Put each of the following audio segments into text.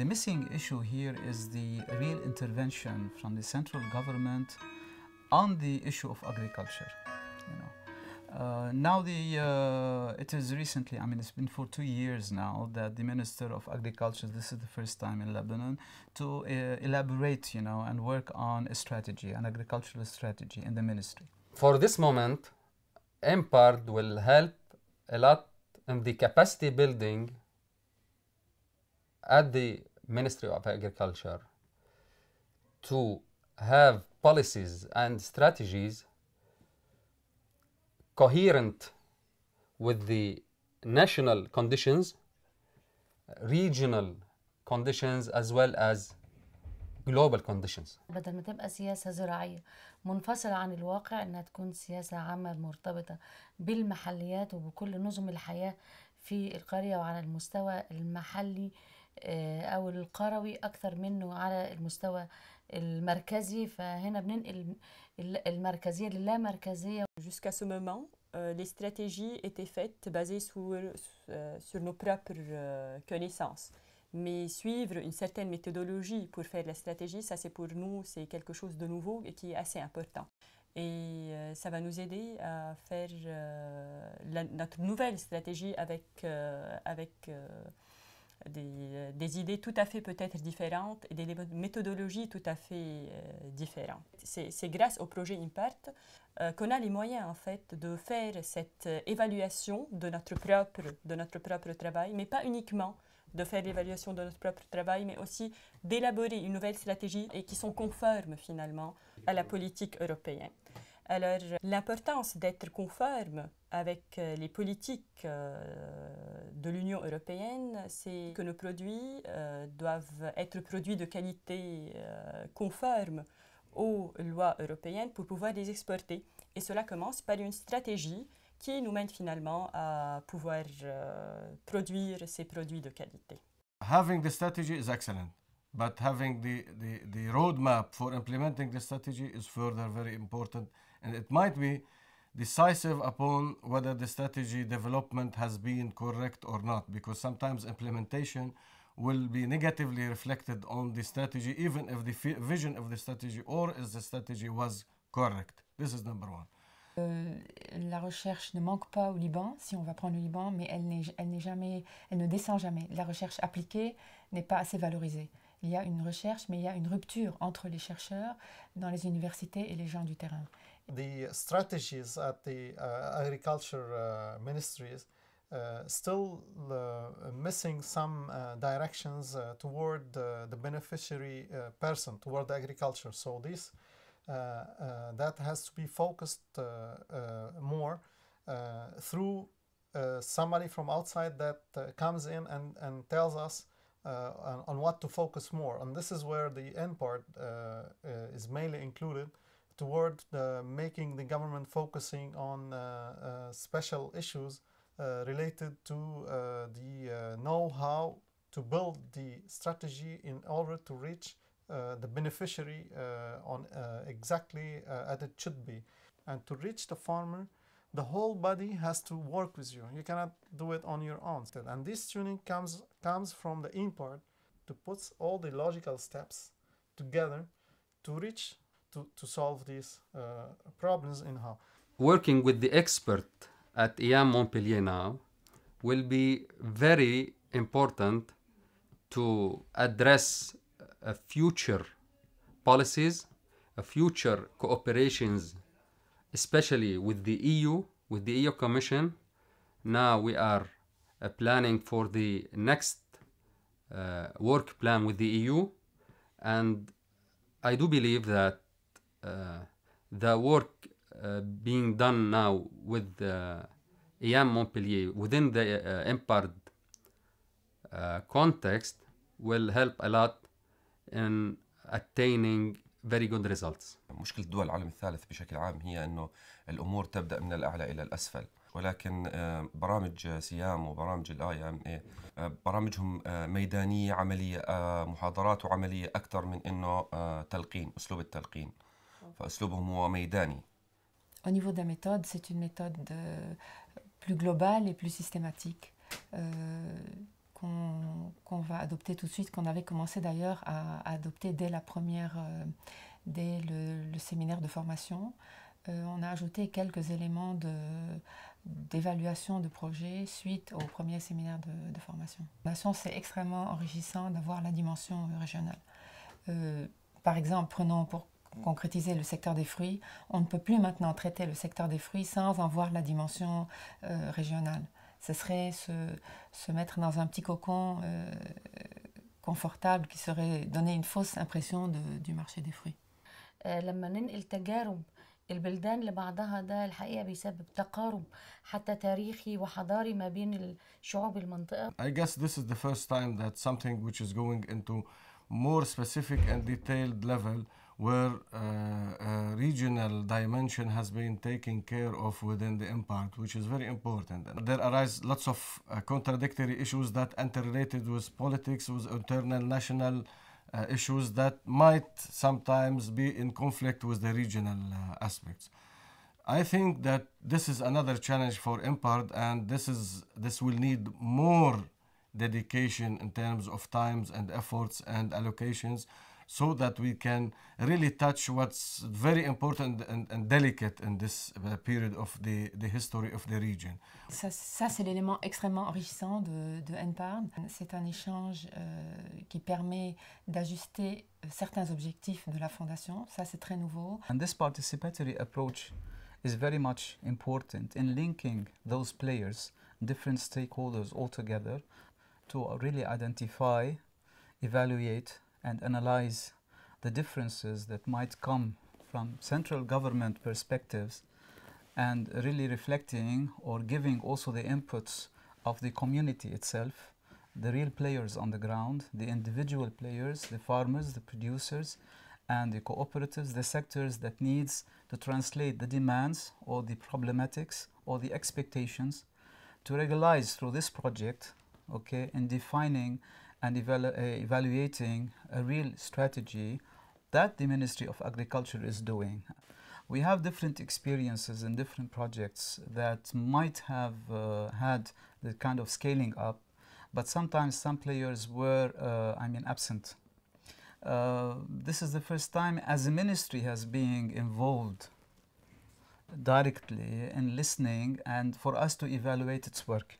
The missing issue here is the real intervention from the central government on the issue of agriculture. You know. Uh, now the uh, it is recently I mean it's been for two years now that the Minister of Agriculture this is the first time in Lebanon to uh, elaborate you know and work on a strategy an agricultural strategy in the ministry for this moment MPARD will help a lot in the capacity building at the Ministry of Agriculture to have policies and strategies coherent with the national conditions, regional conditions as well as global conditions. بدل ما تبقى سياسة زراعية منفصلة عن الواقع انها تكون سياسة عامة مرتبطة بالمحليات وبكل نظم الحياة في القرية وعلى المستوى المحلي آه او jusqu'à ce moment euh, les stratégies étaient faites basées sur euh, nos propres euh, connaissances mais suivre une certaine méthodologie pour faire la stratégie ça c'est pour nous c'est quelque chose de nouveau et qui est assez important et ça va nous aider à faire notre nouvelle stratégie avec, avec des, idées tout à fait peut-être différentes et des méthodologies tout à fait euh, différentes. C'est grâce au projet IMPART euh, qu'on a les moyens en fait de faire cette évaluation de notre propre, de notre propre travail, mais pas uniquement de faire l'évaluation de notre propre travail, mais aussi d'élaborer une nouvelle stratégie et qui sont conformes finalement à la politique européenne. Alors, l'importance d'être conforme avec euh, les politiques euh, de l'Union européenne, c'est que nos produits euh, doivent être produits de qualité conforme aux lois européennes pour pouvoir les exporter. Et cela commence par une stratégie qui nous mène finalement à pouvoir produire ces produits de qualité. Having the strategy is excellent. But having the, the, the roadmap for implementing the strategy is further very important and it might be decisive upon whether the strategy development has been correct or not because sometimes implementation will be negatively reflected on the strategy even if the vision of the strategy or if the strategy was correct. This is number one. Euh, la recherche ne manque pas au Liban, si on va prendre le Liban, mais elle, elle, jamais, elle ne descend jamais. La recherche appliquée n'est pas assez valorisée. Il y a une recherche, mais il y a une rupture entre les chercheurs dans les universités et les gens du terrain. the strategies at the uh, agriculture uh, ministries uh, still missing some directions toward the beneficiary person, toward the agriculture. So this that has to be focused more through somebody from outside that comes in and, and tells us uh, on, on, what to focus more. And this is where the end part uh, uh, is mainly included toward the uh, making the government focusing on uh, uh, special issues related to the know-how to build the strategy in order to reach uh, the beneficiary uh, on uh, exactly as it should be. And to reach the farmer, the whole body has to work with you. You cannot do it on your own. And this tuning comes, comes from the input to put all the logical steps together to reach to, to solve these uh, problems in how. Working with the expert at IAM Montpellier now will be very important to address a uh, future policies, a uh, future cooperations, especially with the EU, with the EU Commission. Now we are uh, planning for the next uh, work plan with the EU, and I do believe that the work uh, being done now with the uh, Montpellier within the uh, uh, context will help a lot in attaining very good results. مشكلة دول العالم الثالث بشكل عام هي أنه الأمور تبدأ من الأعلى إلى الأسفل ولكن آه، برامج سيام وبرامج الاي ام آه، اي برامجهم آه، ميدانيه عمليه محاضرات وعمليه اكثر من انه تلقين اسلوب التلقين Au niveau de la méthode, c'est une méthode euh, plus globale et plus systématique euh, qu'on va adopter tout de suite, qu'on avait commencé d'ailleurs à, adopter dès la première, euh, dès le, séminaire de formation. on a ajouté quelques éléments d'évaluation de, projets projet suite au premier séminaire de, de formation. C'est extrêmement enrichissant d'avoir la dimension régionale. par exemple, prenons pour concrétiser le secteur des fruits, on ne peut plus maintenant traiter le secteur des fruits sans en voir la dimension euh, régionale. Ce serait se, mettre dans un petit cocon euh, confortable qui serait donner une fausse impression du marché des fruits. Je euh, pense تجارب البلدان لبعضها ده الحقيقه بيسبب تقارب حتى تاريخي وحضاري ما بين الشعوب المنطقه. I guess this is the first time that something which is going into more specific and detailed level where uh, regional dimension has been taken care of within the impact, which is very important. And there arise lots of uh, contradictory issues that interrelated with politics, with internal national uh, issues that might sometimes be in conflict with the regional uh, aspects. I think that this is another challenge for IMPART, and this is this will need more dedication in terms of times and efforts and allocations so that we can really touch what's very important and, and delicate in this uh, period of the, the history of the region. Ça, c'est l'élément extrêmement enrichissant de, de C'est un échange euh, qui permet d'ajuster euh, certains objectifs de la Fondation. Ça, c'est très nouveau. And this participatory approach is very much important in linking those players, different stakeholders all together to really identify, evaluate and analyze the differences that might come from central government perspectives and really reflecting or giving also the inputs of the community itself, the real players on the ground, the individual players, the farmers, the producers, and the cooperatives, the sectors that needs to translate the demands or the problematics or the expectations to regularize through this project, okay, in defining and evalu uh, evaluating a real strategy that the Ministry of Agriculture is doing. We have different experiences and different projects that might have uh, had the kind of scaling up, but sometimes some players were, uh, I mean, absent. Uh, this is the first time as a ministry has been involved directly in listening and for us to evaluate its work.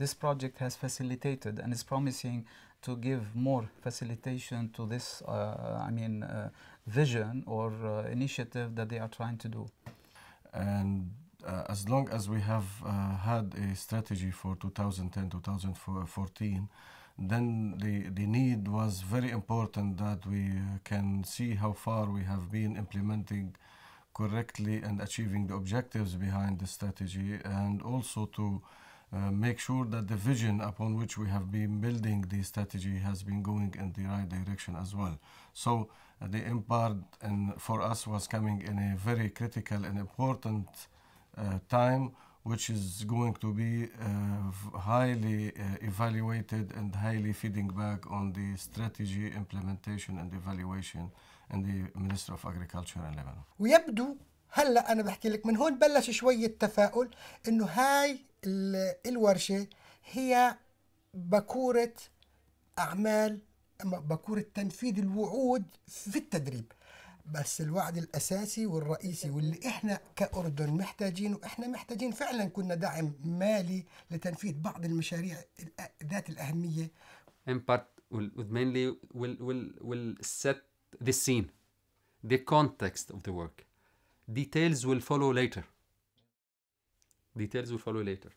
This project has facilitated and is promising to give more facilitation to this, uh, I mean, uh, vision or uh, initiative that they are trying to do. And uh, as long as we have uh, had a strategy for 2010-2014, then the, the need was very important that we uh, can see how far we have been implementing correctly and achieving the objectives behind the strategy and also to uh, make sure that the vision upon which we have been building the strategy has been going in the right direction as well. So uh, the impart and for us was coming in a very critical and important uh, time, which is going to be uh, highly uh, evaluated and highly feeding back on the strategy implementation and evaluation in the Minister of Agriculture in Lebanon. هلا انا بحكي لك من هون بلش شويه تفاؤل انه هاي الورشه هي بكوره اعمال بكوره تنفيذ الوعود في التدريب بس الوعد الاساسي والرئيسي واللي احنا كاردن محتاجينه احنا محتاجين فعلا كنا دعم مالي لتنفيذ بعض المشاريع ذات الاهميه امبارت mainly will will will سيت ذا سين ذا كونتكست اوف ذا ورك Details will follow later. Details will follow later.